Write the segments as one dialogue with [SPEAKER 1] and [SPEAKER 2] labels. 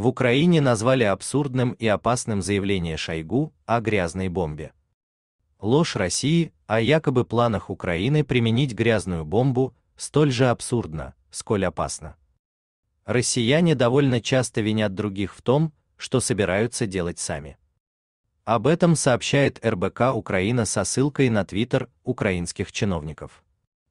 [SPEAKER 1] В Украине назвали абсурдным и опасным заявление Шойгу о грязной бомбе. Ложь России о якобы планах Украины применить грязную бомбу столь же абсурдна, сколь опасна. Россияне довольно часто винят других в том, что собираются делать сами. Об этом сообщает РБК Украина со ссылкой на твиттер украинских чиновников.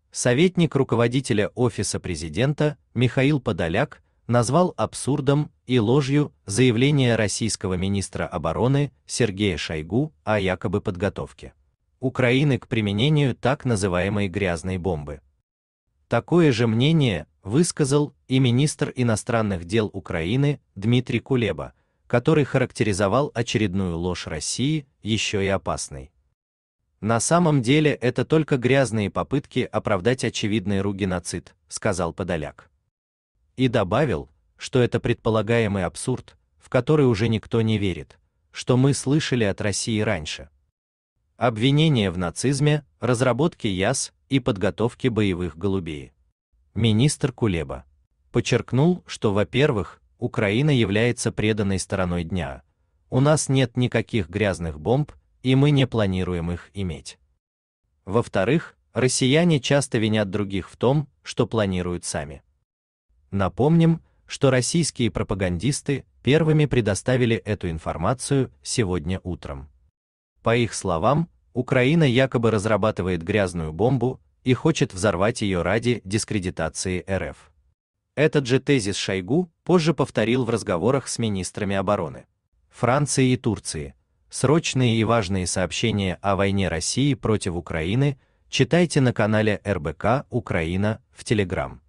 [SPEAKER 1] Советник руководителя Офиса президента Михаил Подоляк назвал абсурдом и ложью заявление российского министра обороны Сергея Шойгу о якобы подготовке Украины к применению так называемой грязной бомбы. Такое же мнение высказал и министр иностранных дел Украины Дмитрий Кулеба, который характеризовал очередную ложь России еще и опасной. На самом деле это только грязные попытки оправдать очевидный ругиноцид, сказал Подоляк и добавил, что это предполагаемый абсурд, в который уже никто не верит, что мы слышали от России раньше. Обвинения в нацизме, разработке яс и подготовке боевых голубей. Министр Кулеба подчеркнул, что, во-первых, Украина является преданной стороной дня. У нас нет никаких грязных бомб, и мы не планируем их иметь. Во-вторых, россияне часто винят других в том, что планируют сами. Напомним, что российские пропагандисты первыми предоставили эту информацию сегодня утром. По их словам, Украина якобы разрабатывает грязную бомбу и хочет взорвать ее ради дискредитации РФ. Этот же тезис Шойгу позже повторил в разговорах с министрами обороны Франции и Турции. Срочные и важные сообщения о войне России против Украины читайте на канале РБК Украина в Телеграм.